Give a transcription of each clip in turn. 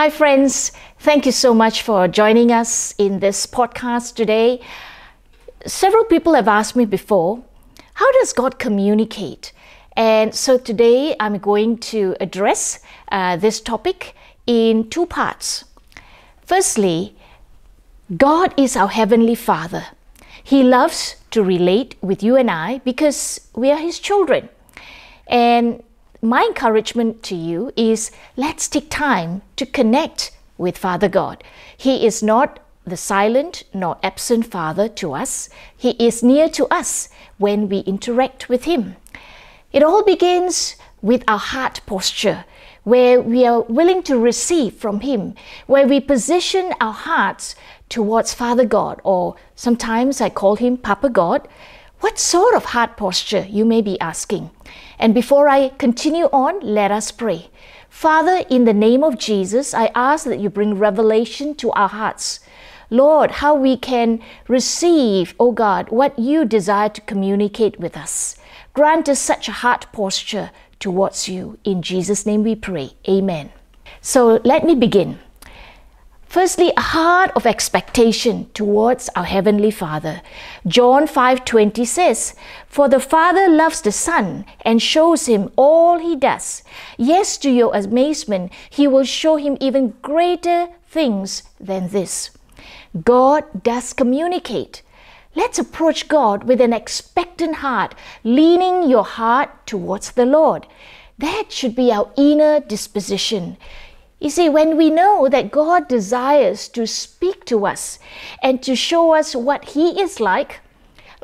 Hi, friends. Thank you so much for joining us in this podcast today. Several people have asked me before, how does God communicate? And so today I'm going to address uh, this topic in two parts. Firstly, God is our Heavenly Father. He loves to relate with you and I because we are His children. And my encouragement to you is let's take time to connect with Father God. He is not the silent nor absent Father to us, He is near to us when we interact with Him. It all begins with our heart posture, where we are willing to receive from Him, where we position our hearts towards Father God, or sometimes I call Him Papa God. What sort of heart posture, you may be asking? And before I continue on, let us pray. Father, in the name of Jesus, I ask that you bring revelation to our hearts. Lord, how we can receive, O oh God, what you desire to communicate with us. Grant us such a heart posture towards you. In Jesus' name we pray. Amen. So let me begin. Firstly, a heart of expectation towards our heavenly Father. John 5:20 says, "For the Father loves the Son and shows him all he does. Yes, to your amazement, he will show him even greater things than this." God does communicate. Let's approach God with an expectant heart, leaning your heart towards the Lord. That should be our inner disposition. You see, when we know that God desires to speak to us and to show us what He is like,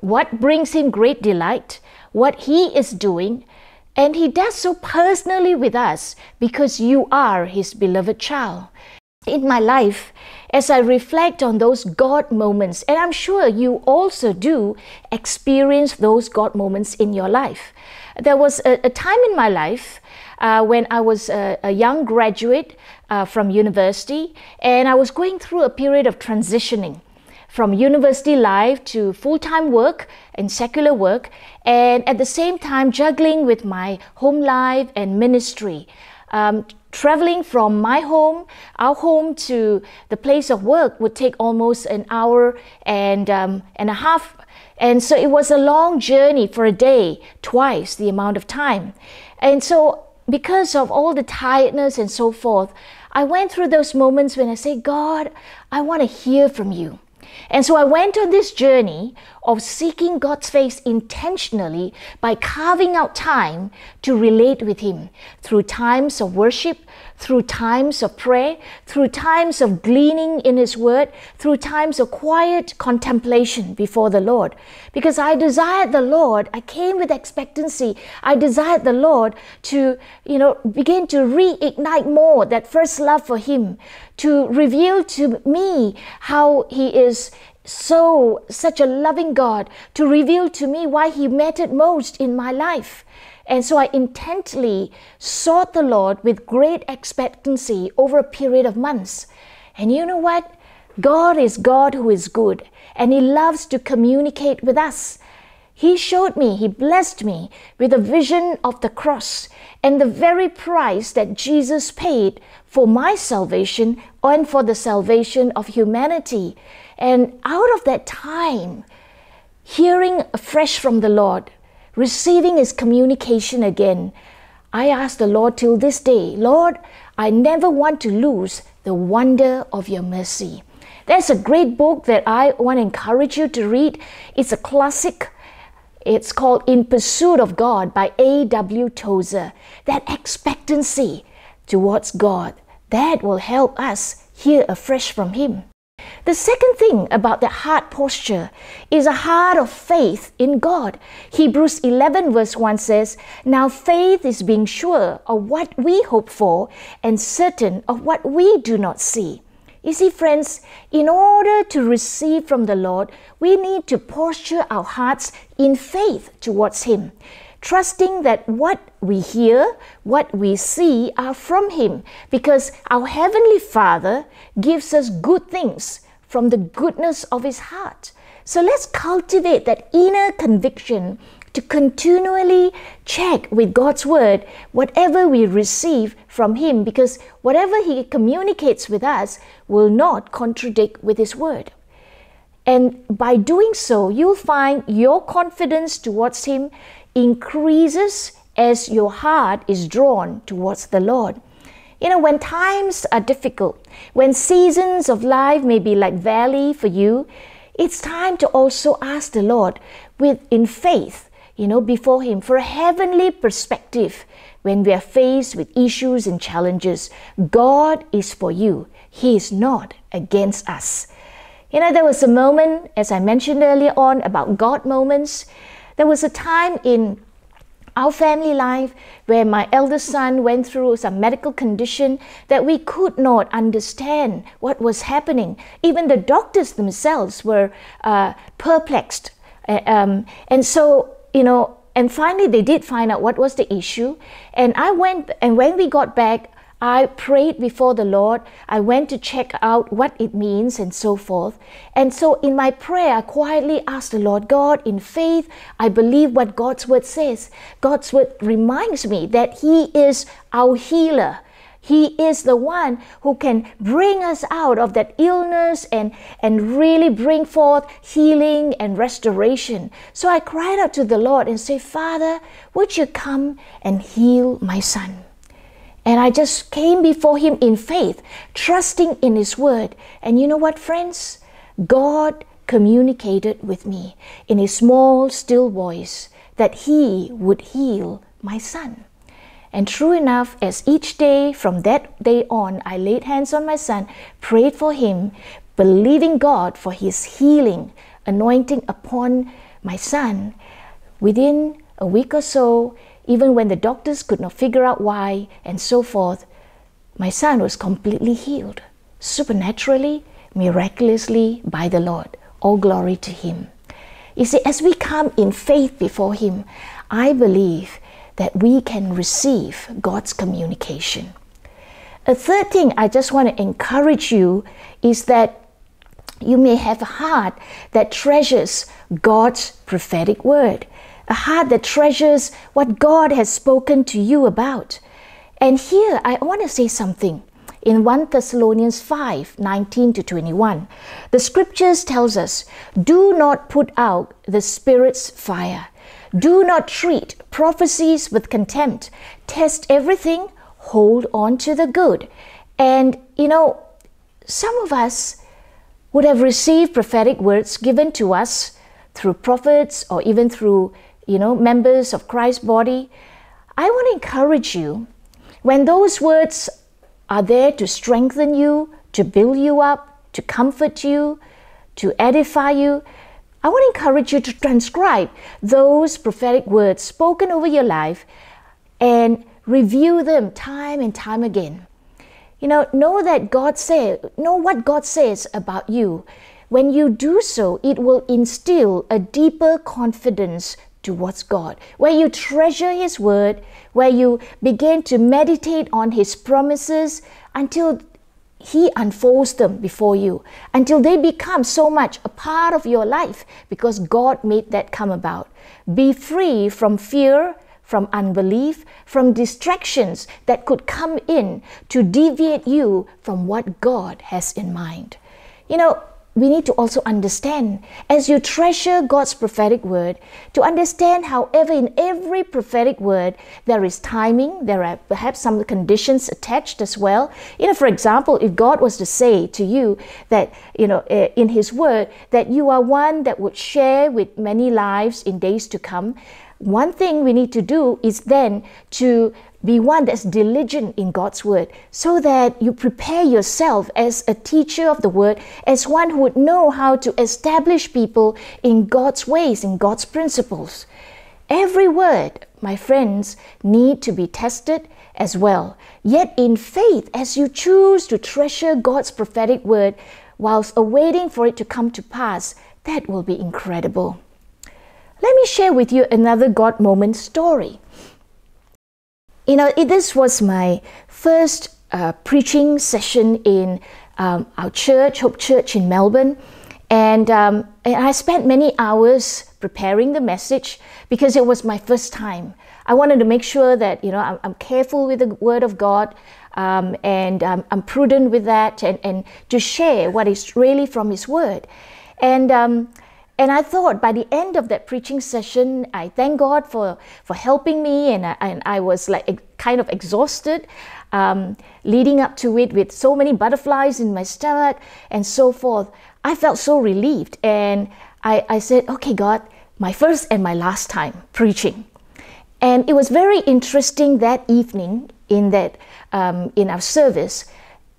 what brings Him great delight, what He is doing, and He does so personally with us because you are His beloved child. In my life, as I reflect on those God moments, and I'm sure you also do experience those God moments in your life. There was a, a time in my life uh, when I was a, a young graduate uh, from university, and I was going through a period of transitioning from university life to full time work and secular work, and at the same time juggling with my home life and ministry. Um, Traveling from my home, our home, to the place of work would take almost an hour and, um, and a half. And so it was a long journey for a day, twice the amount of time. And so, because of all the tiredness and so forth, I went through those moments when I say, God, I want to hear from you. And so I went on this journey of seeking God's face intentionally by carving out time to relate with Him through times of worship, through times of prayer, through times of gleaning in His Word, through times of quiet contemplation before the Lord. Because I desired the Lord, I came with expectancy. I desired the Lord to, you know, begin to reignite more that first love for Him, to reveal to me how He is so such a loving God to reveal to me why He mattered most in my life. And so I intently sought the Lord with great expectancy over a period of months. And you know what? God is God who is good, and He loves to communicate with us. He showed me, He blessed me with a vision of the cross and the very price that Jesus paid for my salvation and for the salvation of humanity. And out of that time, hearing afresh from the Lord, receiving His communication again, I ask the Lord till this day, Lord, I never want to lose the wonder of your mercy. That's a great book that I want to encourage you to read. It's a classic. It's called In Pursuit of God by A.W. Tozer. That expectancy towards God, that will help us hear afresh from Him. The second thing about that hard posture is a heart of faith in God. Hebrews 11, verse 1 says, Now faith is being sure of what we hope for and certain of what we do not see. You see, friends, in order to receive from the Lord, we need to posture our hearts in faith towards Him trusting that what we hear, what we see are from Him, because our Heavenly Father gives us good things from the goodness of his heart. So let's cultivate that inner conviction to continually check with God's word whatever we receive from Him, because whatever He communicates with us will not contradict with His word. And by doing so, you'll find your confidence towards Him increases as your heart is drawn towards the Lord. You know, when times are difficult, when seasons of life may be like valley for you, it's time to also ask the Lord with in faith, you know, before him for a heavenly perspective when we are faced with issues and challenges. God is for you. He is not against us. You know, there was a moment, as I mentioned earlier on, about God moments. There was a time in our family life where my eldest son went through some medical condition that we could not understand what was happening. Even the doctors themselves were uh, perplexed. Uh, um, and so, you know, and finally they did find out what was the issue. And I went, and when we got back, I prayed before the Lord. I went to check out what it means and so forth. And so in my prayer, I quietly asked the Lord God in faith. I believe what God's word says. God's word reminds me that He is our healer. He is the one who can bring us out of that illness and, and really bring forth healing and restoration. So I cried out to the Lord and said, Father, would you come and heal my son? And I just came before Him in faith, trusting in His word. And you know what, friends? God communicated with me in a small, still voice that He would heal my son. And true enough, as each day from that day on, I laid hands on my son, prayed for him, believing God for his healing, anointing upon my son. Within a week or so, even when the doctors could not figure out why and so forth, my son was completely healed, supernaturally, miraculously by the Lord. All glory to Him. You see, as we come in faith before Him, I believe that we can receive God's communication. A third thing I just want to encourage you is that you may have a heart that treasures God's prophetic word a heart that treasures what God has spoken to you about. And here I want to say something. In 1 Thessalonians 5 19 to 21, the scriptures tells us, Do not put out the Spirit's fire. Do not treat prophecies with contempt. Test everything, hold on to the good. And, you know, some of us would have received prophetic words given to us through prophets or even through you know, members of Christ's body, I want to encourage you when those words are there to strengthen you, to build you up, to comfort you, to edify you, I want to encourage you to transcribe those prophetic words spoken over your life and review them time and time again. You know, know that God says, know what God says about you. When you do so, it will instill a deeper confidence towards God, where you treasure His Word, where you begin to meditate on His promises until He unfolds them before you, until they become so much a part of your life because God made that come about. Be free from fear. From unbelief, from distractions that could come in to deviate you from what God has in mind. You know, we need to also understand as you treasure God's prophetic word to understand however in every prophetic word there is timing there are perhaps some conditions attached as well you know for example if God was to say to you that you know eh, in his word that you are one that would share with many lives in days to come one thing we need to do is then to be one that's diligent in God's word so that you prepare yourself as a teacher of the word, as one who would know how to establish people in God's ways, in God's principles. Every word, my friends, need to be tested as well. Yet in faith, as you choose to treasure God's prophetic word whilst awaiting for it to come to pass, that will be incredible. Let me share with you another God moment story you know, it, this was my first uh, preaching session in um, our church, Hope Church in Melbourne. And, um, and I spent many hours preparing the message because it was my first time. I wanted to make sure that, you know, I'm, I'm careful with the Word of God um, and um, I'm prudent with that and, and to share what is really from His Word. And um, and I thought by the end of that preaching session, I thank God for, for helping me, and I, and I was like kind of exhausted um, leading up to it with so many butterflies in my stomach and so forth. I felt so relieved, and I, I said, Okay, God, my first and my last time preaching. And it was very interesting that evening in that um, in our service,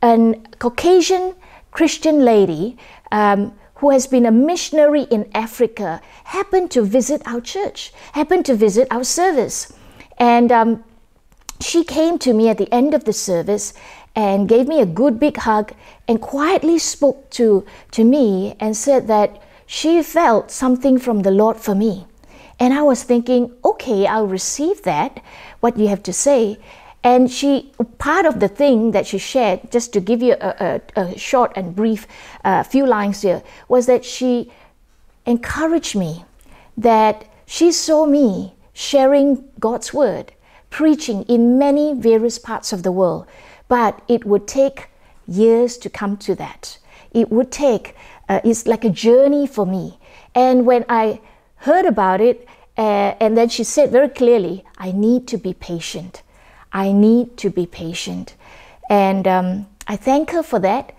an Caucasian Christian lady um, who has been a missionary in Africa, happened to visit our church, happened to visit our service. And um, she came to me at the end of the service and gave me a good big hug and quietly spoke to, to me and said that she felt something from the Lord for me. And I was thinking, okay, I'll receive that, what you have to say. And she, part of the thing that she shared, just to give you a, a, a short and brief uh, few lines here, was that she encouraged me that she saw me sharing God's word, preaching in many various parts of the world, but it would take years to come to that. It would take, uh, it's like a journey for me. And when I heard about it, uh, and then she said very clearly, I need to be patient. I need to be patient. And um, I thank her for that.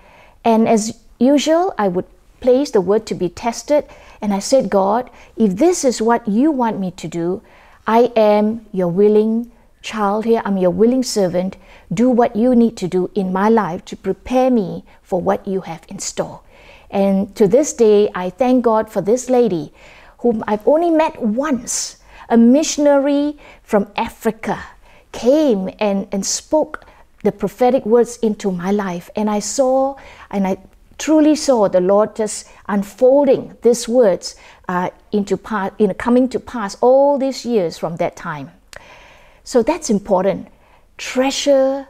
And as usual, I would place the word to be tested. And I said, God, if this is what you want me to do, I am your willing child here. I'm your willing servant. Do what you need to do in my life to prepare me for what you have in store. And to this day, I thank God for this lady whom I've only met once, a missionary from Africa came and, and spoke the prophetic words into my life. And I saw, and I truly saw the Lord just unfolding these words uh, into part, you know, coming to pass all these years from that time. So that's important. Treasure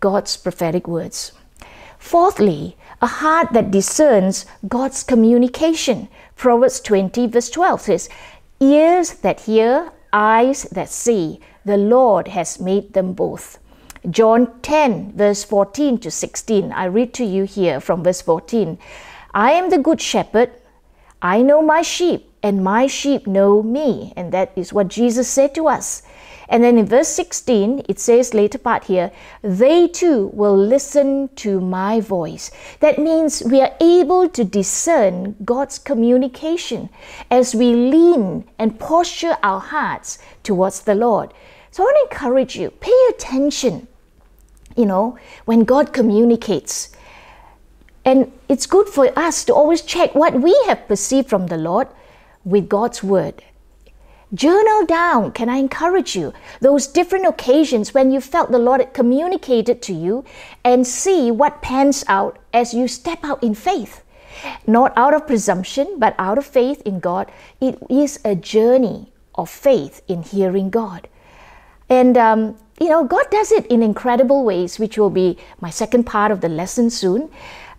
God's prophetic words. Fourthly, a heart that discerns God's communication. Proverbs 20, verse 12 says, Ears that hear eyes that see, the Lord has made them both. John 10, verse 14 to 16. I read to you here from verse 14. I am the good shepherd. I know my sheep, and my sheep know me. And that is what Jesus said to us. And then in verse 16, it says later part here, they too will listen to my voice. That means we are able to discern God's communication as we lean and posture our hearts towards the Lord. So I want to encourage you, pay attention, you know, when God communicates. And it's good for us to always check what we have perceived from the Lord with God's word. Journal down, can I encourage you, those different occasions when you felt the Lord communicated to you and see what pans out as you step out in faith. Not out of presumption, but out of faith in God. It is a journey of faith in hearing God. And, um, you know, God does it in incredible ways, which will be my second part of the lesson soon.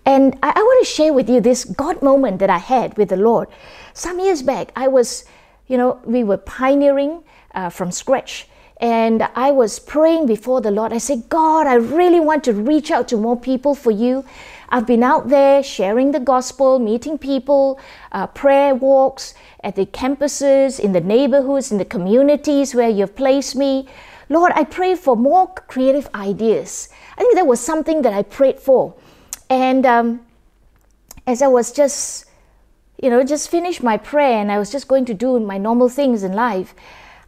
And I, I want to share with you this God moment that I had with the Lord. Some years back, I was you know, we were pioneering uh, from scratch. And I was praying before the Lord. I said, God, I really want to reach out to more people for you. I've been out there sharing the gospel, meeting people, uh, prayer walks at the campuses, in the neighborhoods, in the communities where you've placed me. Lord, I pray for more creative ideas. I think that was something that I prayed for. And um, as I was just you know, just finished my prayer and I was just going to do my normal things in life,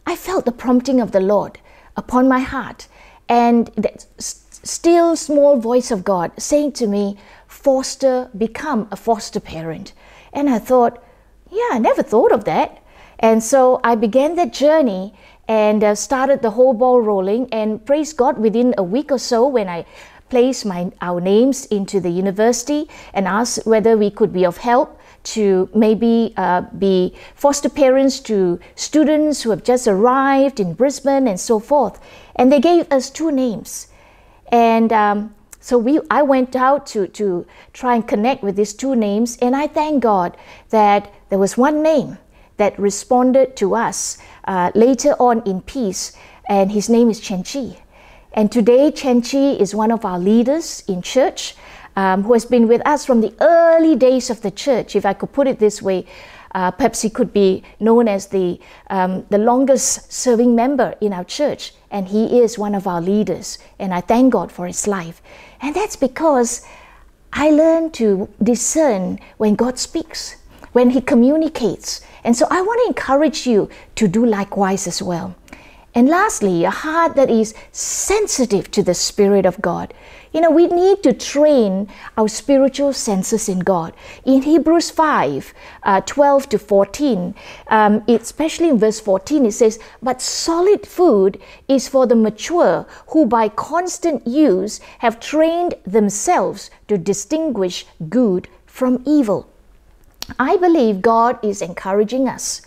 I felt the prompting of the Lord upon my heart and that still small voice of God saying to me, Foster, become a foster parent. And I thought, yeah, I never thought of that. And so I began that journey and uh, started the whole ball rolling. And praise God, within a week or so, when I placed my, our names into the university and asked whether we could be of help, to maybe uh, be foster parents to students who have just arrived in Brisbane and so forth. And they gave us two names. And um, so we, I went out to, to try and connect with these two names, and I thank God that there was one name that responded to us uh, later on in peace, and his name is Chen Chi. And today, Chen Chi is one of our leaders in church um, who has been with us from the early days of the church, if I could put it this way. Uh, perhaps he could be known as the, um, the longest serving member in our church, and he is one of our leaders, and I thank God for his life. And that's because I learned to discern when God speaks, when he communicates. And so I want to encourage you to do likewise as well. And lastly, a heart that is sensitive to the Spirit of God. You know, we need to train our spiritual senses in God. In Hebrews 5 uh, 12 to 14, um, especially in verse 14, it says, But solid food is for the mature who by constant use have trained themselves to distinguish good from evil. I believe God is encouraging us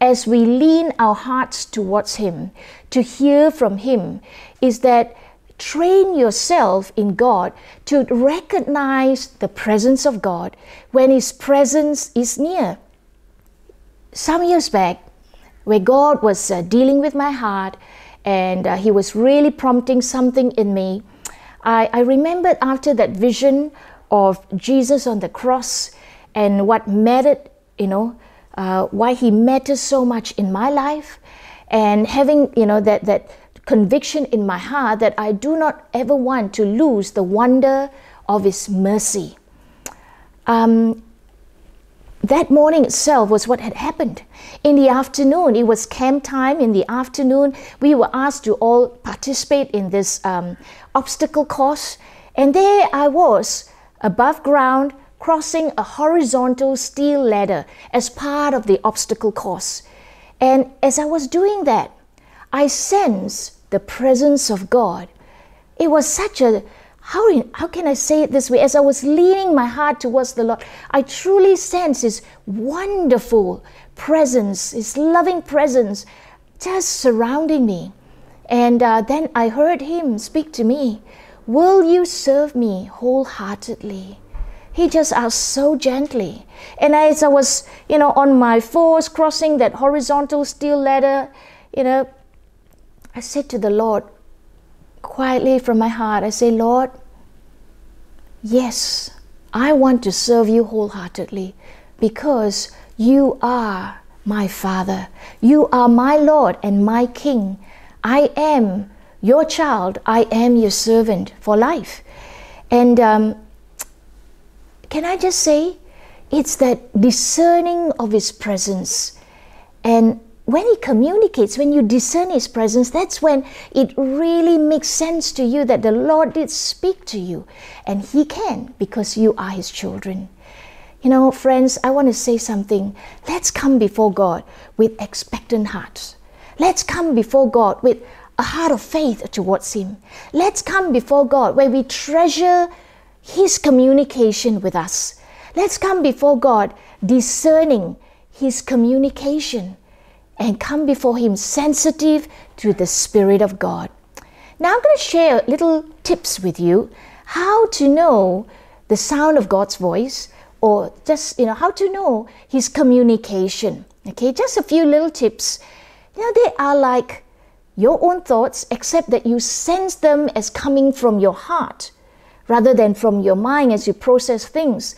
as we lean our hearts towards Him to hear from Him is that train yourself in God to recognize the presence of God when His presence is near. Some years back, where God was uh, dealing with my heart and uh, He was really prompting something in me, I, I remembered after that vision of Jesus on the cross and what mattered, you know, uh, why He matters so much in my life, and having, you know, that that conviction in my heart that I do not ever want to lose the wonder of His mercy. Um, that morning itself was what had happened. In the afternoon, it was camp time. In the afternoon, we were asked to all participate in this um, obstacle course. And there I was, above ground, crossing a horizontal steel ladder as part of the obstacle course. And as I was doing that, I sensed the presence of God. It was such a how, how can I say it this way? As I was leaning my heart towards the Lord, I truly sense His wonderful presence, His loving presence just surrounding me. And uh, then I heard Him speak to me Will you serve me wholeheartedly? He just asked so gently. And as I was, you know, on my fours crossing that horizontal steel ladder, you know, I said to the Lord, quietly from my heart, I say, Lord, yes, I want to serve you wholeheartedly because you are my Father. You are my Lord and my King. I am your child. I am your servant for life. And um, can I just say, it's that discerning of His presence and when he communicates, when you discern his presence, that's when it really makes sense to you that the Lord did speak to you. And he can because you are his children. You know, friends, I want to say something. Let's come before God with expectant hearts. Let's come before God with a heart of faith towards him. Let's come before God where we treasure his communication with us. Let's come before God discerning his communication and come before Him sensitive to the Spirit of God. Now, I'm going to share little tips with you how to know the sound of God's voice or just, you know, how to know His communication. Okay, just a few little tips. they are like your own thoughts, except that you sense them as coming from your heart rather than from your mind as you process things.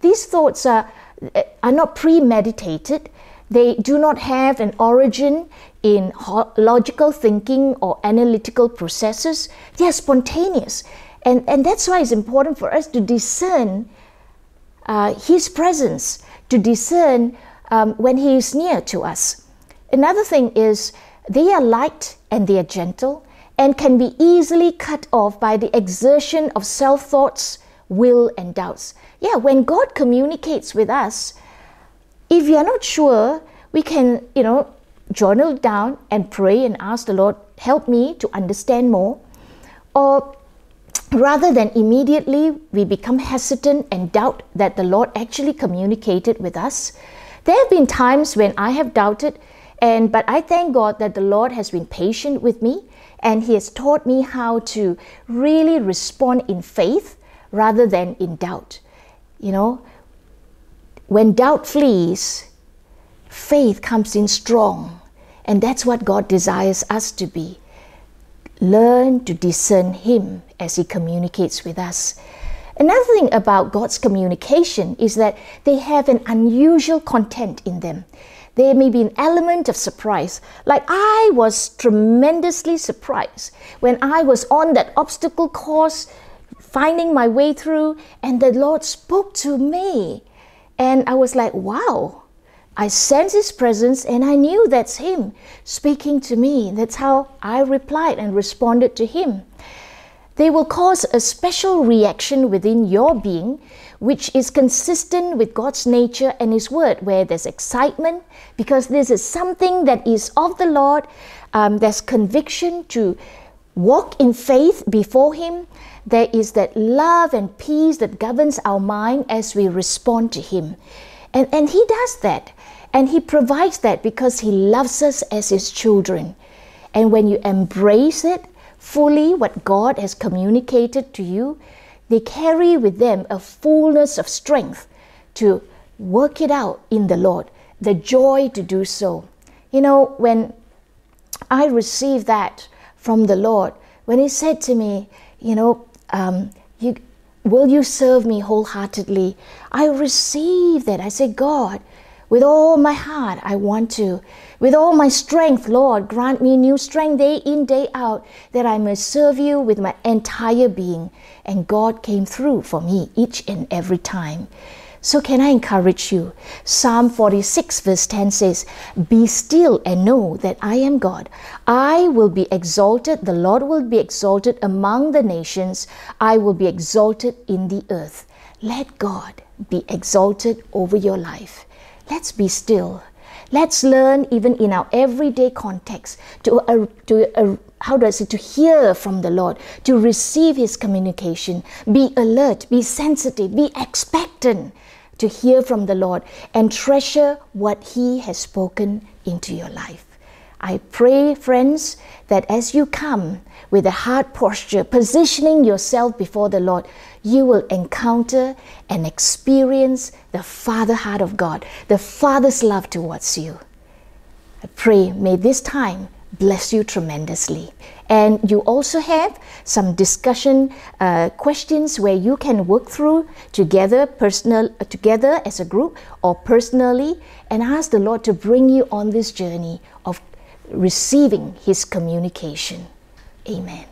These thoughts are, uh, are not premeditated, they do not have an origin in logical thinking or analytical processes. They are spontaneous. And, and that's why it's important for us to discern uh, His presence, to discern um, when He is near to us. Another thing is they are light and they are gentle and can be easily cut off by the exertion of self thoughts, will, and doubts. Yeah, when God communicates with us, if you are not sure, we can, you know, journal down and pray and ask the Lord, help me to understand more. Or rather than immediately we become hesitant and doubt that the Lord actually communicated with us. There have been times when I have doubted and but I thank God that the Lord has been patient with me and he has taught me how to really respond in faith rather than in doubt. You know, when doubt flees, faith comes in strong. And that's what God desires us to be. Learn to discern Him as He communicates with us. Another thing about God's communication is that they have an unusual content in them. There may be an element of surprise. Like I was tremendously surprised when I was on that obstacle course, finding my way through, and the Lord spoke to me. And I was like, wow, I sense his presence and I knew that's him speaking to me. That's how I replied and responded to him. They will cause a special reaction within your being, which is consistent with God's nature and His Word, where there's excitement because this is something that is of the Lord. Um, there's conviction to walk in faith before Him, there is that love and peace that governs our mind as we respond to Him. And, and He does that. And He provides that because He loves us as His children. And when you embrace it fully, what God has communicated to you, they carry with them a fullness of strength to work it out in the Lord, the joy to do so. You know, when I received that, from the Lord when He said to me, You know, um, you, will you serve me wholeheartedly? I receive that. I say, God, with all my heart, I want to. With all my strength, Lord, grant me new strength day in, day out, that I may serve you with my entire being. And God came through for me each and every time. So, can I encourage you? Psalm 46, verse 10 says, Be still and know that I am God. I will be exalted, the Lord will be exalted among the nations, I will be exalted in the earth. Let God be exalted over your life. Let's be still. Let's learn, even in our everyday context, to, uh, to uh, how do I say, to hear from the Lord, to receive His communication, be alert, be sensitive, be expectant to hear from the Lord and treasure what He has spoken into your life. I pray, friends, that as you come with a heart posture, positioning yourself before the Lord, you will encounter and experience the Father heart of God, the Father's love towards you. I pray, may this time bless you tremendously. And you also have some discussion uh, questions where you can work through together, personal, uh, together as a group or personally, and ask the Lord to bring you on this journey of receiving His communication. Amen.